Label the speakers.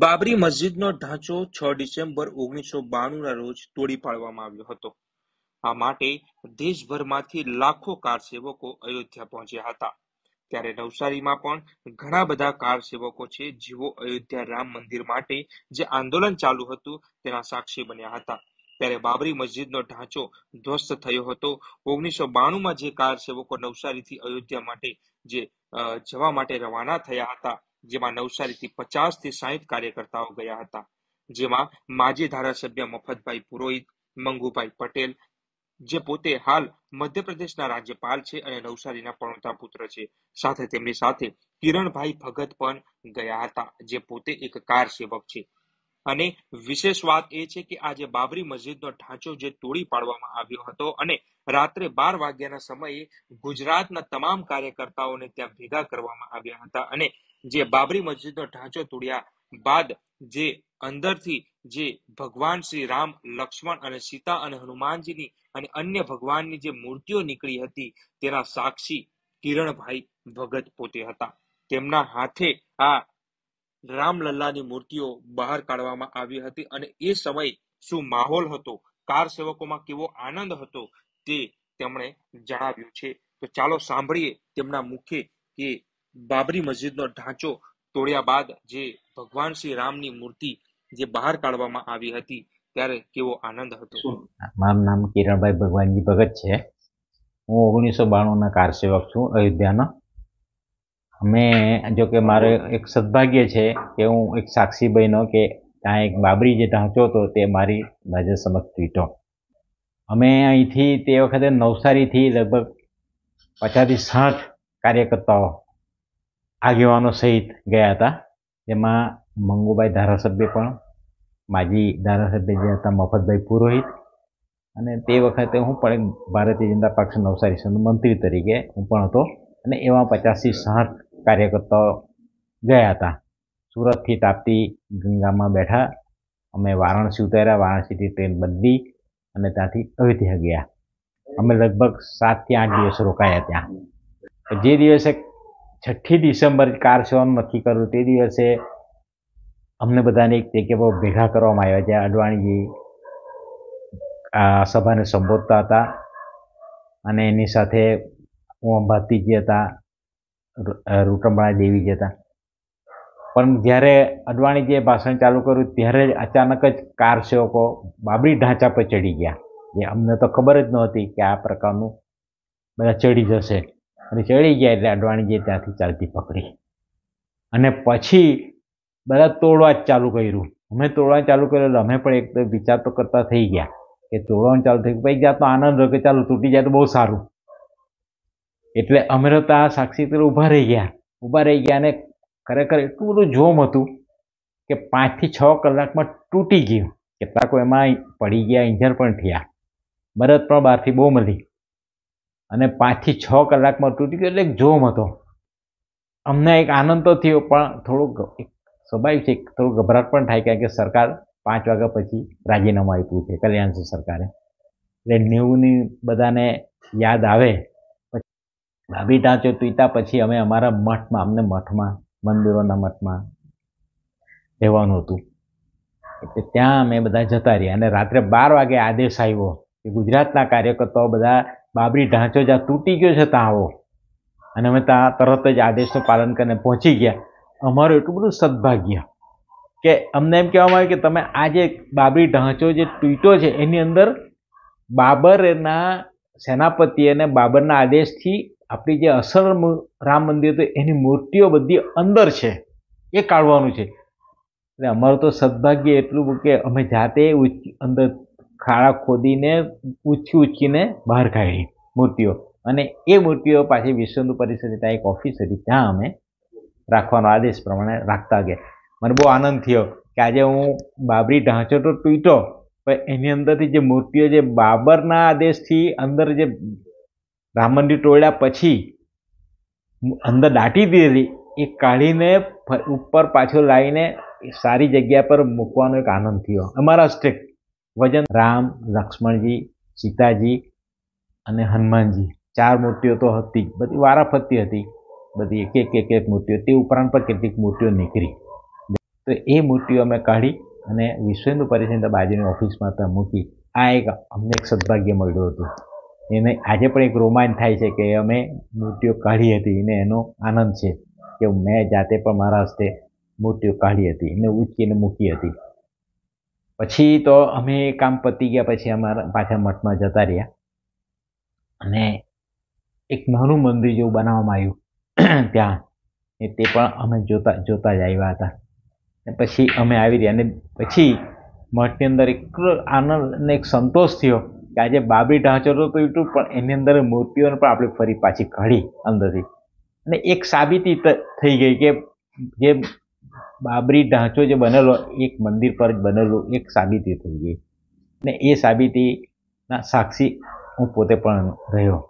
Speaker 1: બાબરી મસ્જિદનો ઢાંચો છ ડિસેમ્બર ઓગણીસો બાણુંના રોજ તોડી પાડવામાં આવ્યો હતો આ માટે દેશભરમાંથી લાખો કાર સેવકો અયોધ્યા પહોંચ્યા હતા ત્યારે નવસારીમાં પણ ઘણા બધા કાર સેવકો છે જેઓ અયોધ્યા રામ મંદિર માટે જે આંદોલન ચાલુ હતું તેના સાક્ષી બન્યા હતા ત્યારે બાબરી મસ્જિદનો ઢાંચો ધ્વસ્ત થયો હતો ઓગણીસો બાણુંમાં જે કાર સેવકો નવસારીથી અયોધ્યા માટે જે જવા માટે રવાના થયા હતા જેમાં નવસારીથી પચાસથી સાહીઠ કાર્યકર્તાઓ ગયા હતા જેમાં માજી ધારાસભ્ય મફતભાઈ પુરોહિત મંગુભાઈ પટેલ જે પોતે હાલ મધ્યપ્રદેશના રાજ્યપાલ છે અને નવસારીના પણોતા પુત્ર છે સાથે તેમની સાથે કિરણભાઈ ભગત પણ ગયા હતા જે પોતે એક કાર સેવક છે અને વિશેષ વાત એ છે કે આજે બાબરી મસ્જિદનો ઢાંચો જે તોડી પાડવામાં આવ્યો હતો અને રાત્રે બાર વાગ્યાના સમયે ગુજરાતના તમામ કાર્યકર્તાઓને ત્યાં ભેગા કરવામાં આવ્યા હતા અને જે બાબરી મસ્જિદનો ઢાંચો તોડ્યા બાદ જે અંદરથી જે ભગવાન શ્રી રામ લક્ષ્મણ અને સીતા અને હનુમાનજીની અને અન્ય ભગવાનની જે મૂર્તિઓ નીકળી હતી તેના સાક્ષી કિરણભાઈ ભગત પોતે હતા તેમના હાથે આ રામલલ્લાની મૂર્તિઓ બહાર કાઢવામાં આવી હતી અને એ સમય શું માહોલ હતો કાર સેવકોમાં કેવો આનંદ હતો તે તેમણે જણાવ્યું છે તો ચાલો સાંભળીએ તેમના મુખે કે બાબરી મસ્જિદનો ઢાંચો તોડ્યા બાદ જે ભગવાન શ્રી રામની મૂર્તિ જે બહાર કાઢવામાં આવી હતી ત્યારે કેવો આનંદ હતો
Speaker 2: મારું નામ કિરણભાઈ ભગવાનજી ભગત છે હું ઓગણીસો બાણુંના કારસેવક છું અયોધ્યાનો અમે જો કે મારે એક સદભાગ્ય છે કે હું એક સાક્ષી બહેનો કે ત્યાં એક બાબરી જે ઢાંચો હતો તે મારી નજર સમક્ષ વીટો અમે અહીંથી તે વખતે નવસારીથી લગભગ પચાસથી સાઠ કાર્યકર્તાઓ આગેવાનો સહિત ગયા હતા જેમાં મંગુભાઈ ધારાસભ્ય પણ માજી ધારાસભ્ય જે હતા મફતભાઈ પુરોહિત અને તે વખતે હું પણ ભારતીય જનતા પક્ષ નવસારી સંઘ મંત્રી તરીકે હું પણ હતો અને એવા પચાસથી સાઠ કાર્યકર્તાઓ ગયા હતા સુરતથી તાપતી ગંગામાં બેઠા અમે વારાણસી ઉતાર્યા વારાણસીથી ટ્રેન બદલી અને ત્યાંથી અયોધ્યા ગયા અમે લગભગ સાતથી આઠ દિવસ રોકાયા ત્યાં જે દિવસે છઠ્ઠી ડિસેમ્બર કાર સેવાનું નક્કી કરું તે દિવસે અમને બધાને એક તે કે બહુ ભેગા કરવામાં આવ્યા છે અડવાણીજી આ સભાને સંબોધતા હતા અને એની સાથે હું અંબાતીજી હતા રૂટમણા દેવીજી હતા પણ જ્યારે અડવાણીજીએ ભાષણ ચાલુ કર્યું ત્યારે જ અચાનક જ કાર સેવકો બાબરી ઢાંચા પર ચડી ગયા જે અમને તો ખબર જ નહોતી કે આ પ્રકારનું બધા ચડી જશે અને ચડી ગયા એટલે અડવાણીજીએ ત્યાંથી ચાલતી પકડી અને પછી બધા તોડવા જ ચાલુ કર્યું અમે તોડવા ચાલુ કર્યું અમે પણ એક વિચાર તો કરતા થઈ ગયા કે તોડવાનું ચાલુ થઈ ભાઈ જાતનો આનંદ રહ્યો કે ચાલુ તૂટી જાય તો બહુ સારું એટલે અમે તો આ સાક્ષી ઊભા રહી ગયા ઊભા રહી ગયા અને ખરેખર એટલું બધું જોમ હતું કે પાંચથી છ કલાકમાં તૂટી ગયું કેટલાકો એમાં પડી ગયા ઇન્જર પણ થયા મરદ પણ બહારથી બહુ મળી અને પાંચથી છ કલાકમાં તૂટી ગયો એટલે એક જોમ હતો અમને એક આનંદ તો થયો પણ થોડુંક સ્વાભાવિક છે થોડું ગભરાટ પણ થાય કારણ કે સરકાર પાંચ વાગ્યા પછી રાજીનામું આપ્યું છે કલ્યાણ સરકારે એટલે નેવુંની બધાને યાદ આવે ભાભી ટાંચો પીતા પછી અમે અમારા મઠમાં અમને મઠમાં મંદિરોના મઠમાં રહેવાનું હતું એટલે ત્યાં અમે બધા જતા રહ્યા અને રાત્રે બાર વાગે આદેશ આવ્યો કે ગુજરાતના કાર્યકર્તાઓ બધા બાબરી ઢાંચો જ્યાં તૂટી ગયો છે ત્યાં આવો અને અમે ત્યાં તરત જ આદેશનું પાલન કરીને પહોંચી ગયા અમારું એટલું બધું સદભાગ્ય કે અમને એમ કહેવામાં આવ્યું કે તમે આ જે બાબરી ઢાંચો જે તૂટ્યો છે એની અંદર બાબરના સેનાપતિ અને બાબરના આદેશથી આપણી જે અસર રામ મંદિર હતું એની મૂર્તિઓ બધી અંદર છે એ કાઢવાનું છે એટલે અમારું તો સદભાગ્ય એટલું કે અમે જાતે અંદર ખાડા ખોદીને ઊંચી ઊંચીને બહાર કાઢી મૂર્તિઓ અને એ મૂર્તિઓ પાછી વિશ્વ પરિષદ ત્યાં એક ઓફિસ હતી ત્યાં અમે રાખવાનો આદેશ પ્રમાણે રાખતા ગયા મને બહુ આનંદ થયો કે આજે હું બાબરી ઢાંચો તો તૂટ્યો પણ એની અંદરથી જે મૂર્તિઓ જે બાબરના આદેશથી અંદર જે રામ મંદિર ટોળ્યા પછી અંદર દાટી દીધેલી એ કાઢીને ઉપર પાછો લાવીને સારી જગ્યા પર મૂકવાનો એક આનંદ થયો અમારા સ્ટેટ વજન રામ લક્ષ્મણજી સીતાજી અને હનુમાનજી ચાર મૂર્તિઓ તો હતી બધી વારાફરતી હતી બધી એક એક એક એક મૂર્તિઓ તે ઉપરાંત પણ કેટલીક મૂર્તિઓ નીકળી તો એ મૂર્તિઓ અમે કાઢી અને વિશ્વેન્દ્ર પરિષદના બાજુની ઓફિસમાં ત્યાં મૂકી આ એક અમને એક સદભાગ્ય મળ્યું હતું એને આજે પણ એક રોમાંચ થાય છે કે અમે મૂર્તિઓ કાઢી હતી અને એનો આનંદ છે કે મેં જાતે પણ મારા હસ્તે મૂર્તિઓ કાઢી હતી એને ઉચકીને મૂકી હતી પછી તો અમે કામ પતી ગયા પછી અમારા પાછા મઠમાં જતા રહ્યા અને એક નાનું મંદિર જેવું બનાવવામાં આવ્યું ત્યાં તે પણ અમે જોતા જોતા જ આવ્યા હતા અને પછી અમે આવી રહ્યા અને પછી મઠની અંદર એટલો આનંદ અને એક સંતોષ થયો કે આજે બાબરી ઢાંચરો તો એટલું પણ એની અંદર મૂર્તિઓને પણ આપણે ફરી પાછી ઘડી અંદરથી અને એક સાબિતી થઈ ગઈ કે જે બાબરી ઢાંચો જે બનેલો એક મંદિર પર જ બનેલું એક સાબિતી થઈ ગઈ ને એ સાબિતીના સાક્ષી હું પોતે પણ રહ્યો